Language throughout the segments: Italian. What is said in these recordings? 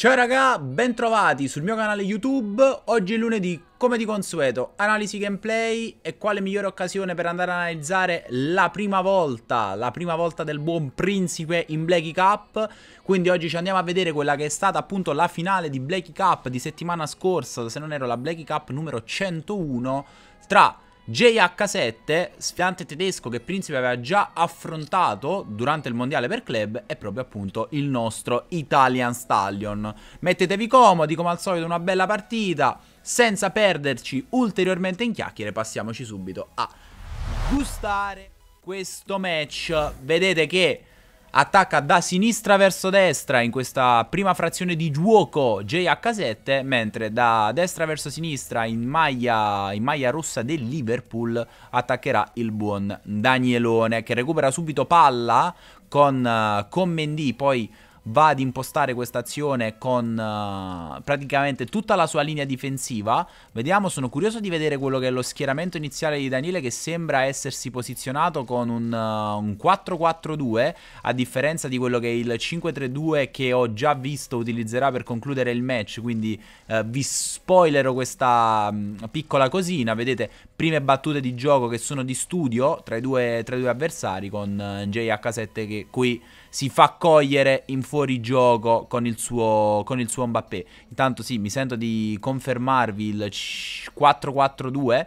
Ciao raga, bentrovati sul mio canale YouTube, oggi è lunedì, come di consueto, analisi gameplay e quale migliore occasione per andare ad analizzare la prima volta, la prima volta del buon principe in Blackie Cup, quindi oggi ci andiamo a vedere quella che è stata appunto la finale di Blackie Cup di settimana scorsa, se non ero la Blackie Cup numero 101, tra JH7, sfiante tedesco che Principe aveva già affrontato durante il mondiale per club, è proprio appunto il nostro Italian Stallion. Mettetevi comodi, come al solito una bella partita, senza perderci ulteriormente in chiacchiere, passiamoci subito a gustare questo match. Vedete che attacca da sinistra verso destra in questa prima frazione di gioco JH7, mentre da destra verso sinistra in maglia, in maglia rossa del Liverpool attaccherà il buon Danielone che recupera subito palla con, eh, con Mendy, poi va ad impostare questa azione con uh, praticamente tutta la sua linea difensiva. Vediamo, sono curioso di vedere quello che è lo schieramento iniziale di Daniele che sembra essersi posizionato con un, uh, un 4-4-2 a differenza di quello che è il 5-3-2 che ho già visto utilizzerà per concludere il match, quindi uh, vi spoilerò questa mh, mm, piccola cosina, vedete prime battute di gioco che sono di studio tra i due, tra i due avversari con JH7 che qui si fa cogliere in fuorigioco con il suo, con il suo Mbappé. Intanto sì, mi sento di confermarvi il 4-4-2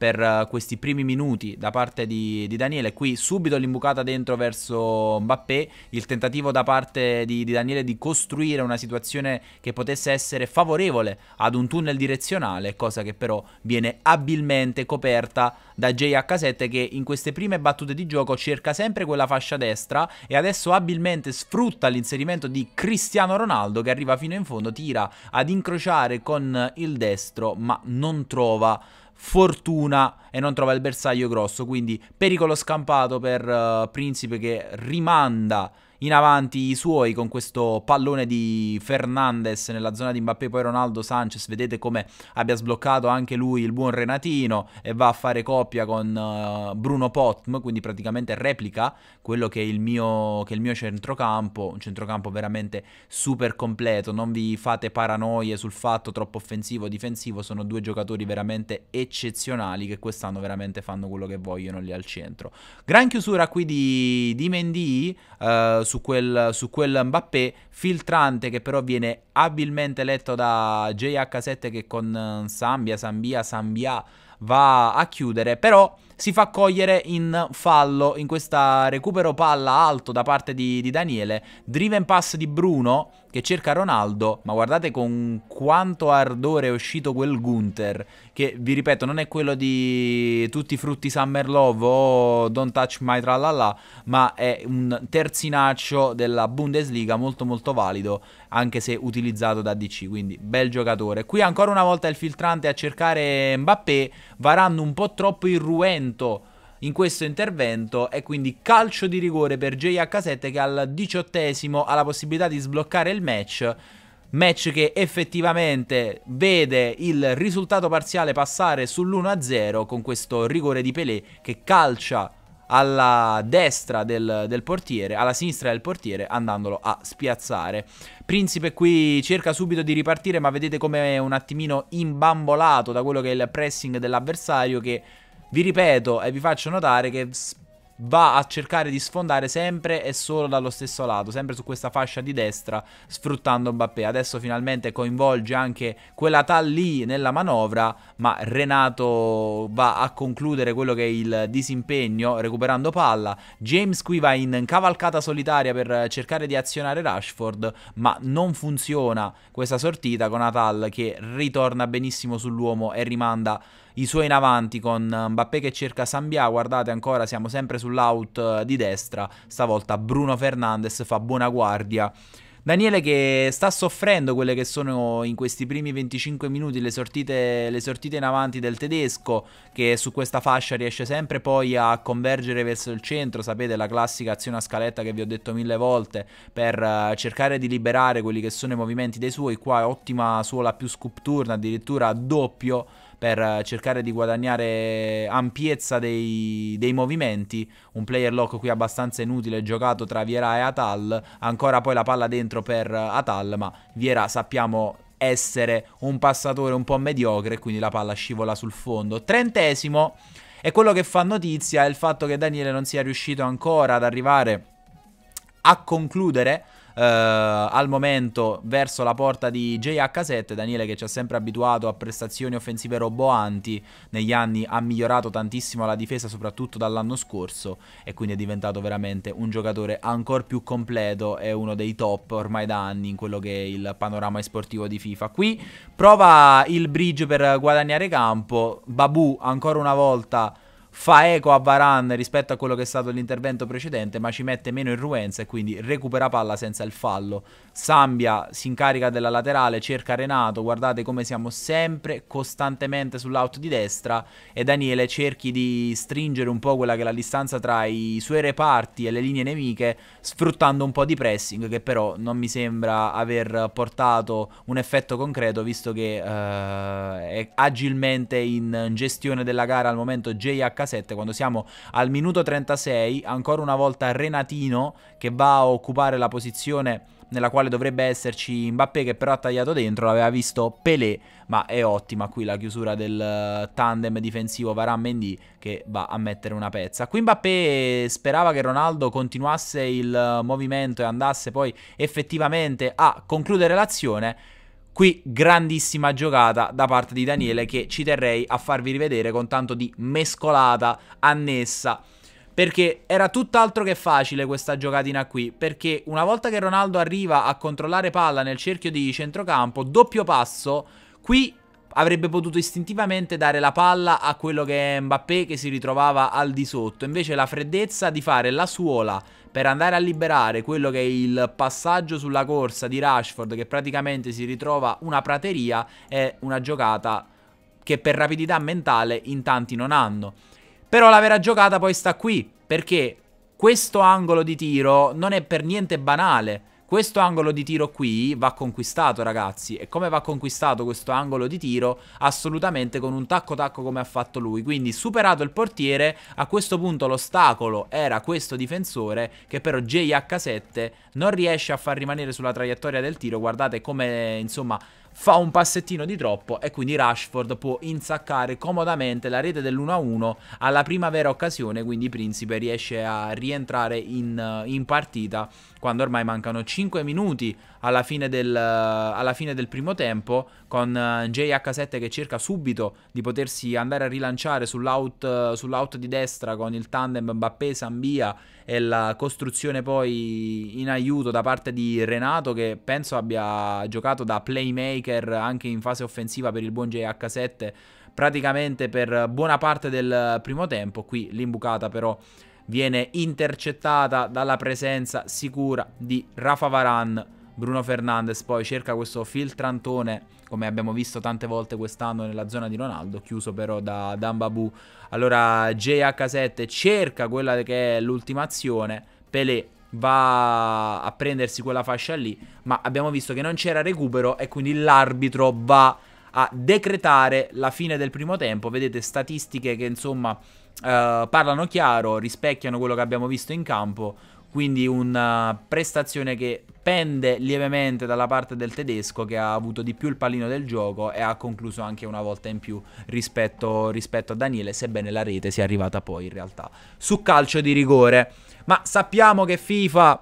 per eh, questi primi minuti da parte di, di Daniele. Qui subito l'imbucata dentro verso Mbappé, il tentativo da parte di, di, Daniele di costruire una situazione che potesse essere favorevole ad un tunnel direzionale, cosa che però viene abilmente coperta da JH7 che in queste prime battute di gioco cerca sempre quella fascia destra e adesso abilmente sfrutta l'inserimento di Cristiano Ronaldo che arriva fino in fondo, tira ad incrociare con il destro ma non trova fortuna e non trova il bersaglio grosso, quindi pericolo scampato per uh, Principe che rimanda in avanti i suoi con questo pallone di Fernandez nella zona di Mbappé, poi Ronaldo Sanchez, vedete come abbia sbloccato anche lui il buon Renatino e va a fare coppia con uh, Bruno Potm, quindi praticamente replica quello che è il mio, è il mio centrocampo, un centrocampo veramente super completo, non vi fate paranoie sul fatto troppo offensivo o difensivo, sono due giocatori veramente eccezionali che quest'anno veramente fanno quello che vogliono lì al centro. Gran chiusura qui di, di Mendy eh, su, quel, su quel Mbappé filtrante che però viene abilmente letto da JH7 che con Sambia, eh, Sambia, Sambia va a chiudere, però si fa cogliere in fallo in questa recupero palla alto da parte di, di Daniele, driven pass di Bruno che cerca Ronaldo, ma guardate con quanto ardore è uscito quel Gunther, che vi ripeto non è quello di tutti i frutti Summer Love o Don't Touch My Tralala, ma è un terzinaccio della Bundesliga molto molto valido, anche se utilizzato da DC, quindi bel giocatore. Qui ancora una volta il filtrante a cercare Mbappé, varando un po' troppo irruento in questo intervento e quindi calcio di rigore per JH7 che al diciottesimo ha la possibilità di sbloccare il match match che effettivamente vede il risultato parziale passare sull'1-0 con questo rigore di Pelé che calcia alla destra del, del, portiere, alla sinistra del portiere, andandolo a spiazzare. Principe qui cerca subito di ripartire, ma vedete come è un attimino imbambolato da quello che è il pressing dell'avversario che vi ripeto e vi faccio notare che va a cercare di sfondare sempre e solo dallo stesso lato, sempre su questa fascia di destra, sfruttando Mbappé. Adesso finalmente coinvolge anche quella tal lì nella manovra, ma Renato va a concludere quello che è il disimpegno recuperando palla. James qui va in cavalcata solitaria per cercare di azionare Rashford, ma non funziona questa sortita con Atal che ritorna benissimo sull'uomo e rimanda i suoi in avanti con eh, Mbappé che cerca Sambia, guardate ancora siamo sempre sull'out eh, di destra, stavolta Bruno Fernandes fa buona guardia. Daniele che sta soffrendo quelle che sono in questi primi 25 minuti le sortite, le sortite, in avanti del tedesco che su questa fascia riesce sempre poi a convergere verso il centro, sapete la classica azione a scaletta che vi ho detto mille volte per eh, cercare di liberare quelli che sono i movimenti dei suoi, qua ottima suola più sculpturna, addirittura doppio per eh, cercare di guadagnare ampiezza dei, dei movimenti. Un player lock qui abbastanza inutile, giocato tra Viera e Atal. Ancora poi la palla dentro per eh, Atal, ma Viera sappiamo essere un passatore un po' mediocre, quindi la palla scivola sul fondo. Trentesimo, e quello che fa notizia è il fatto che Daniele non sia riuscito ancora ad arrivare a concludere eh, al momento verso la porta di JH7. Daniele che ci ha sempre abituato a prestazioni offensive roboanti negli anni ha migliorato tantissimo la difesa soprattutto dall'anno scorso e quindi è diventato veramente un giocatore ancora più completo e uno dei top ormai da anni in quello che è il panorama sportivo di FIFA. Qui prova il bridge per guadagnare campo, Babu ancora una volta fa eco a Varane rispetto a quello che è stato l'intervento precedente, ma ci mette meno irruenza e quindi recupera palla senza il fallo. Sambia si incarica della laterale, cerca Renato, guardate come siamo sempre costantemente sull'out di destra e Daniele cerchi di stringere un po' quella che è la distanza tra i suoi reparti e le linee nemiche, sfruttando un po' di pressing che però non mi sembra aver portato un effetto concreto visto che eh, è agilmente in gestione della gara al momento JH 37 quando siamo al minuto 36, ancora una volta Renatino che va a occupare la posizione nella quale dovrebbe esserci Mbappé che però ha tagliato dentro, l'aveva visto Pelé, ma è ottima qui la chiusura del eh, tandem difensivo Varan Mendy che va a mettere una pezza. Qui Mbappé sperava che Ronaldo continuasse il eh, movimento e andasse poi effettivamente a concludere l'azione Qui grandissima giocata da parte di Daniele che ci terrei a farvi rivedere con tanto di mescolata annessa. Perché era tutt'altro che facile questa giocatina qui, perché una volta che Ronaldo arriva a controllare palla nel cerchio di centrocampo, doppio passo, qui avrebbe potuto istintivamente dare la palla a quello che è Mbappé che si ritrovava al di sotto. Invece la freddezza di fare la suola per andare a liberare quello che è il passaggio sulla corsa di Rashford che praticamente si ritrova una prateria è una giocata che per rapidità mentale in tanti non hanno. Però la vera giocata poi sta qui, perché questo angolo di tiro non è per niente banale questo angolo di tiro qui va conquistato ragazzi e come va conquistato questo angolo di tiro? Assolutamente con un tacco tacco come ha fatto lui, quindi superato il portiere a questo punto l'ostacolo era questo difensore che però JH7 non riesce a far rimanere sulla traiettoria del tiro, guardate come insomma fa un passettino di troppo e quindi Rashford può insaccare comodamente la rete dell'1-1 alla prima vera occasione, quindi Principe riesce a rientrare in, in partita quando ormai mancano 5 minuti alla fine del, alla fine del primo tempo, con eh, JH7 che cerca subito di potersi andare a rilanciare sull'out, sull'out di destra con il tandem Mbappé-Sambia e la costruzione poi in aiuto da parte di Renato che penso abbia giocato da playmaker anche in fase offensiva per il buon JH7 praticamente per buona parte del primo tempo, qui l'imbucata però viene intercettata dalla presenza sicura di Rafa Varan. Bruno Fernandes poi cerca questo filtrantone, come abbiamo visto tante volte quest'anno nella zona di Ronaldo, chiuso però da Dambabu. Allora JH7 cerca quella che è l'ultima azione, Pelé va a prendersi quella fascia lì, ma abbiamo visto che non c'era recupero e quindi l'arbitro va a decretare la fine del primo tempo. Vedete statistiche che insomma eh, parlano chiaro, rispecchiano quello che abbiamo visto in campo. Quindi una eh, prestazione che pende lievemente dalla parte del tedesco che ha avuto di più il pallino del gioco e ha concluso anche una volta in più rispetto, rispetto a Daniele, sebbene la rete sia arrivata poi in realtà su calcio di rigore. Ma sappiamo che FIFA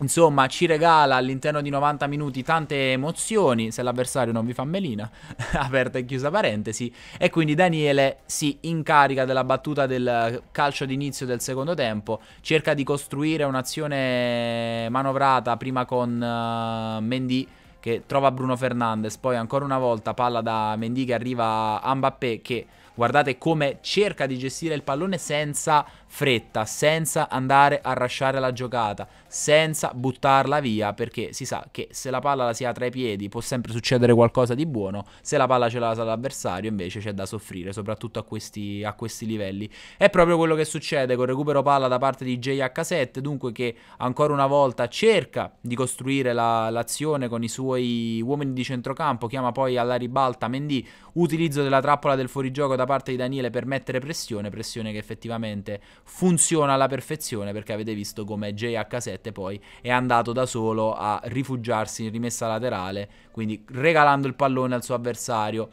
Insomma, ci regala all'interno di 90 minuti tante emozioni, se l'avversario non vi fa melina, aperta e chiusa parentesi, e quindi Daniele si incarica della battuta del calcio d'inizio del secondo tempo, cerca di costruire un'azione manovrata prima con uh, Mendy che trova Bruno Fernandes, poi ancora una volta palla da Mendy che arriva a Mbappé che Guardate come cerca di gestire il pallone senza fretta, senza andare a rasciare la giocata, senza buttarla via, perché si sa che se la palla la si ha tra i piedi può sempre succedere qualcosa di buono, se la palla ce l'ha l'avversario invece c'è da soffrire, soprattutto a questi, a questi livelli. È proprio quello che succede con recupero palla da parte di JH7, dunque che ancora una volta cerca di costruire l'azione con i suoi uomini di centrocampo, chiama poi alla ribalta Mendy, utilizzo della trappola del fuorigioco da parte di Daniele per mettere pressione, pressione che effettivamente funziona alla perfezione perché avete visto come JH7 poi è andato da solo a rifugiarsi in rimessa laterale, quindi regalando il pallone al suo avversario.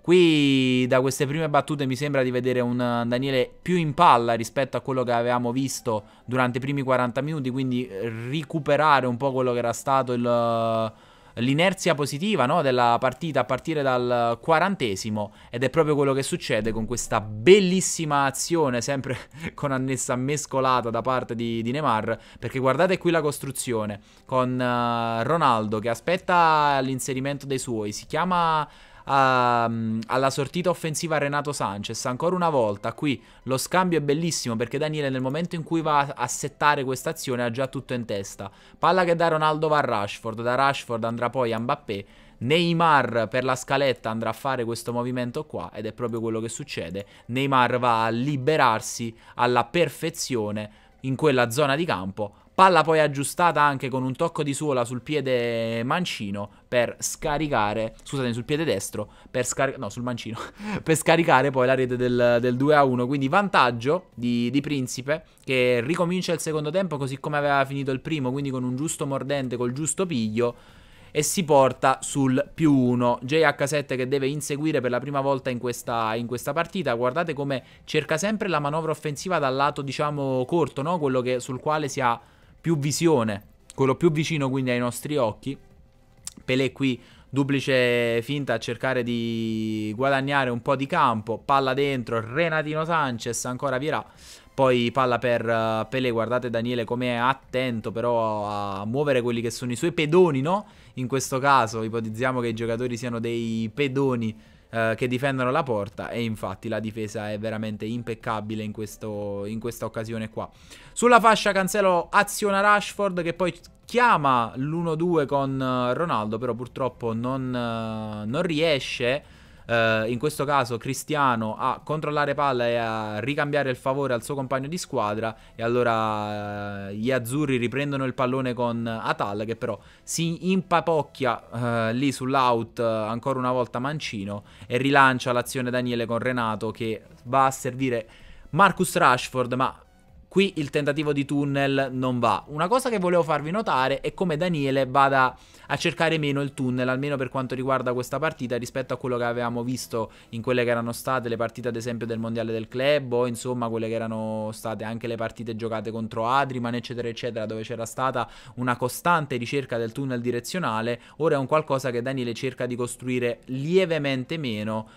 Qui da queste prime battute mi sembra di vedere un Daniele più in palla rispetto a quello che avevamo visto durante i primi 40 minuti, quindi recuperare un po' quello che era stato il l'inerzia positiva no, della partita a partire dal quarantesimo ed è proprio quello che succede con questa bellissima azione sempre con annessa mescolata da parte di, di Neymar perché guardate qui la costruzione con uh, Ronaldo che aspetta l'inserimento dei suoi si chiama a, mm, alla sortita offensiva Renato Sanchez. Ancora una volta, qui lo scambio è bellissimo perché Daniele nel momento in cui va a settare questa azione ha già tutto in testa. Palla che da Ronaldo va a Rashford, da Rashford andrà poi a Mbappé. Neymar per la scaletta andrà a fare questo movimento qua ed è proprio quello che succede. Neymar va a liberarsi alla perfezione in quella zona di campo Palla poi aggiustata anche con un tocco di suola sul piede mancino per scaricare, scusate, sul piede destro, per scaricare, no, sul mancino, per scaricare poi la rete del, del 2 a 1. Quindi vantaggio di, di, Principe che ricomincia il secondo tempo così come aveva finito il primo, quindi con un giusto mordente, col giusto piglio. E si porta sul più 1. JH7 che deve inseguire per la prima volta in questa, in questa partita. Guardate come cerca sempre la manovra offensiva dal lato, diciamo, corto, no? Quello che, sul quale si ha più visione, quello più vicino quindi ai nostri occhi. Pelé qui duplice finta a cercare di guadagnare un po' di campo, palla dentro, Renatino Sanchez ancora virà. poi palla per uh, Pelé, guardate Daniele come è attento però a muovere quelli che sono i suoi pedoni, no? In questo caso ipotizziamo che i giocatori siano dei pedoni eh, che difendono la porta e infatti la difesa è veramente impeccabile in, questo, in questa occasione qua. Sulla fascia Cancelo aziona Rashford che poi chiama l'1-2 con eh, Ronaldo, però purtroppo non, eh, non riesce eh, in questo caso Cristiano a controllare palla e a ricambiare il favore al suo compagno di squadra e allora eh, gli azzurri riprendono il pallone con Atal che però si impapocchia eh, lì sull'out eh, ancora una volta Mancino e rilancia l'azione Daniele con Renato che va a servire Marcus Rashford ma Qui il tentativo di tunnel non va. Una cosa che volevo farvi notare è come Daniele vada a cercare meno il tunnel, almeno per quanto riguarda questa partita, rispetto a quello che avevamo visto in quelle che erano state le partite ad esempio del Mondiale del Club o insomma quelle che erano state anche le partite giocate contro Adriman eccetera eccetera, dove c'era stata una costante ricerca del tunnel direzionale, ora è un qualcosa che Daniele cerca di costruire lievemente meno,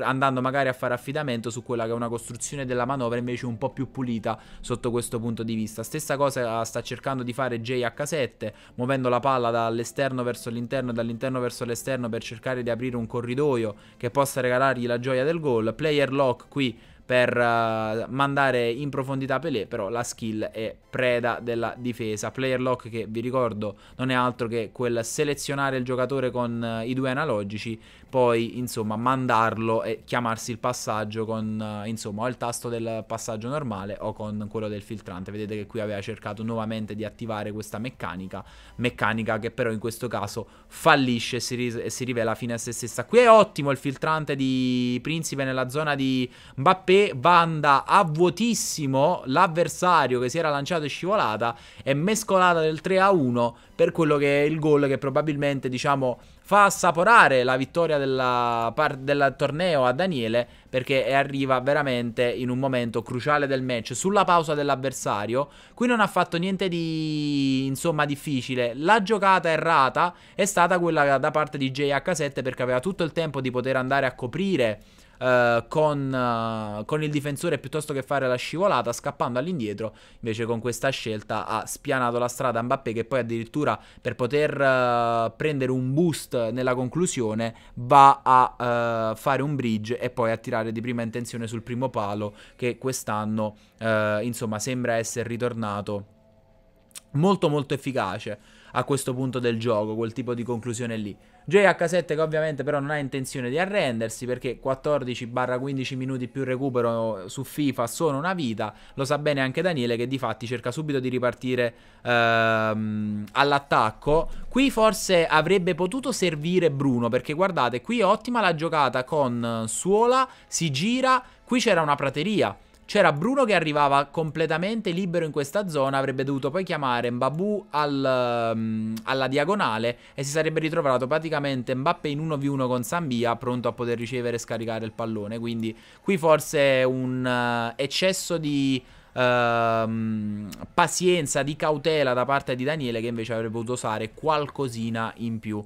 andando magari a fare affidamento su quella che è una costruzione della manovra invece un po' più pulita sotto sotto questo punto di vista. Stessa cosa sta cercando di fare JH7, muovendo la palla dall'esterno verso l'interno e dall'interno verso l'esterno per cercare di aprire un corridoio che possa regalargli la gioia del gol. Player lock qui per uh, mandare in profondità Pelé, però la skill è preda della difesa. Player lock che vi ricordo non è altro che quel selezionare il giocatore con uh, i due analogici, poi insomma mandarlo e chiamarsi il passaggio con uh, insomma o il tasto del passaggio normale o con quello del filtrante. Vedete che qui aveva cercato nuovamente di attivare questa meccanica, meccanica che però in questo caso fallisce e si, ri- e si rivela fine a se stessa. Qui è ottimo il filtrante di Principe nella zona di Mbappé che Vanda a vuotissimo l'avversario che si era lanciato e scivolata è mescolata del 3 a 1 per quello che è il gol che probabilmente diciamo fa assaporare la vittoria della, del torneo a Daniele perché arriva veramente in un momento cruciale del match sulla pausa dell'avversario qui non ha fatto niente di insomma difficile la giocata errata è stata quella da parte di JH7 perché aveva tutto il tempo di poter andare a coprire eh, con, eh, con, il difensore piuttosto che fare la scivolata scappando all'indietro. Invece con questa scelta ha spianato la strada a Mbappé che poi addirittura per poter eh, prendere un boost nella conclusione va a eh, fare un bridge e poi a tirare di prima intenzione sul primo palo che quest'anno eh, insomma sembra essere ritornato molto molto efficace a questo punto del gioco, quel tipo di conclusione lì. JH7 che ovviamente però non ha intenzione di arrendersi perché 14-15 minuti più recupero su FIFA sono una vita, lo sa bene anche Daniele che di fatti cerca subito di ripartire ehm, all'attacco. Qui forse avrebbe potuto servire Bruno perché guardate qui è ottima la giocata con Suola, si gira, qui c'era una prateria c'era Bruno che arrivava completamente libero in questa zona, avrebbe dovuto poi chiamare Mbabu al, um, alla diagonale e si sarebbe ritrovato praticamente Mbappé in 1v1 con Sambia, pronto a poter ricevere e scaricare il pallone. Quindi qui forse un uh, eccesso di uh, pazienza, di cautela da parte di Daniele che invece avrebbe potuto usare qualcosina in più.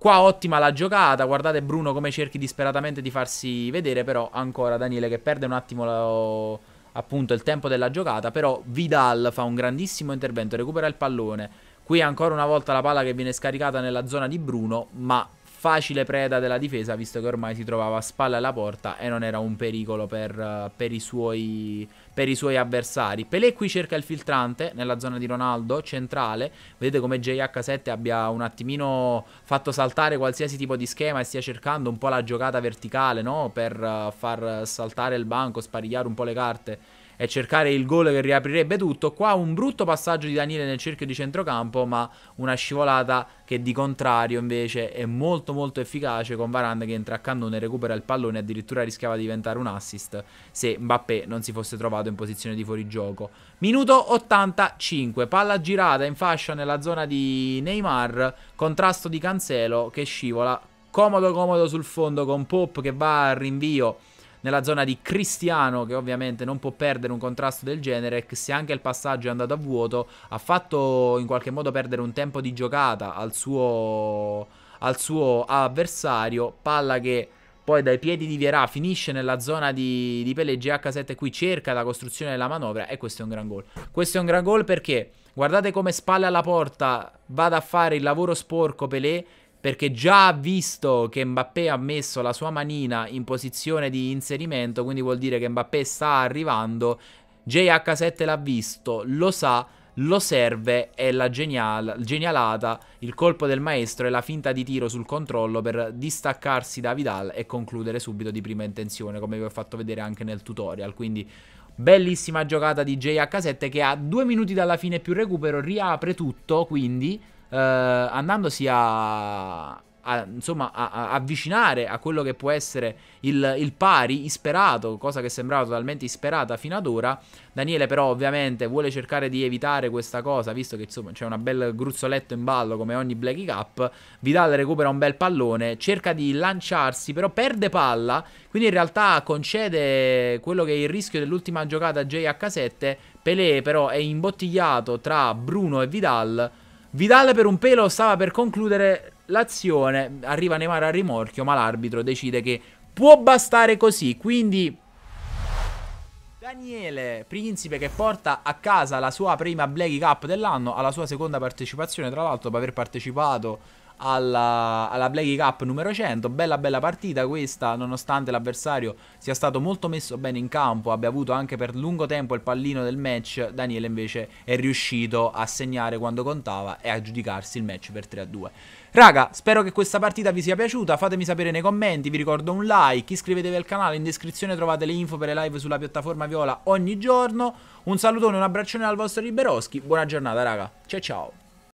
Qua ottima la giocata, guardate Bruno come cerchi disperatamente di farsi vedere, però ancora Daniele che perde un attimo lo, appunto il tempo della giocata, però Vidal fa un grandissimo intervento, recupera il pallone. Qui ancora una volta la palla che viene scaricata nella zona di Bruno, ma facile preda della difesa, visto che ormai si trovava a spalla alla porta e non era un pericolo per, per, i, suoi, per i, suoi, avversari. Pelé qui cerca il filtrante nella zona di Ronaldo, centrale. Vedete come JH7 abbia un attimino fatto saltare qualsiasi tipo di schema e stia cercando un po' la giocata verticale, no? Per eh, far saltare il banco, sparigliare un po' le carte e cercare il gol che riaprirebbe tutto. Qua un brutto passaggio di Daniele nel cerchio di centrocampo, ma una scivolata che di contrario invece è molto molto efficace con Varane che entra a cannone, recupera il pallone e addirittura rischiava di diventare un assist se Mbappé non si fosse trovato in posizione di fuorigioco. Minuto 85, palla girata in fascia nella zona di Neymar, contrasto di Cancelo che scivola comodo comodo sul fondo con Pop che va al rinvio nella zona di Cristiano, che ovviamente non può perdere un contrasto del genere, che se anche il passaggio è andato a vuoto, ha fatto in qualche modo perdere un tempo di giocata al suo, al suo avversario, palla che poi dai piedi di Vierà finisce nella zona di, di Pelle GH7 qui cerca la costruzione della manovra e questo è un gran gol questo è un gran gol perché guardate come spalle alla porta vada a fare il lavoro sporco Pelé perché già ha visto che Mbappé ha messo la sua manina in posizione di inserimento, quindi vuol dire che Mbappé sta arrivando, JH7 l'ha visto, lo sa, lo serve è la genial genialata, il colpo del maestro e la finta di tiro sul controllo per distaccarsi da Vidal e concludere subito di prima intenzione, come vi ho fatto vedere anche nel tutorial, quindi... Bellissima giocata di JH7 che a due minuti dalla fine più recupero riapre tutto, quindi eh, andandosi a a, insomma, a, a avvicinare a quello che può essere il, il, pari isperato, cosa che sembrava totalmente isperata fino ad ora. Daniele, però, ovviamente vuole cercare di evitare questa cosa, visto che insomma c'è un bel gruzzoletto in ballo come ogni Blacky Cup. Vidal recupera un bel pallone, cerca di lanciarsi, però perde palla. Quindi in realtà concede quello che è il rischio dell'ultima giocata JH7. Pelé, però, è imbottigliato tra Bruno e Vidal Vidal per un pelo stava per concludere l'azione, arriva Neymar a rimorchio, ma l'arbitro decide che può bastare così, quindi Daniele, principe che porta a casa la sua prima Blackie Cup dell'anno, alla sua seconda partecipazione, tra l'altro, dopo aver partecipato alla, alla Blackie Cup numero 100. Bella bella partita questa, nonostante l'avversario sia stato molto messo bene in campo, abbia avuto anche per lungo tempo il pallino del match, Daniele invece è riuscito a segnare quando contava e a giudicarsi il match per 3 a 2. Raga, spero che questa partita vi sia piaciuta, fatemi sapere nei commenti, vi ricordo un like, iscrivetevi al canale, in descrizione trovate le info per le live sulla piattaforma Viola ogni giorno. Un salutone, un abbraccione al vostro Liberoschi, buona giornata raga, ciao ciao!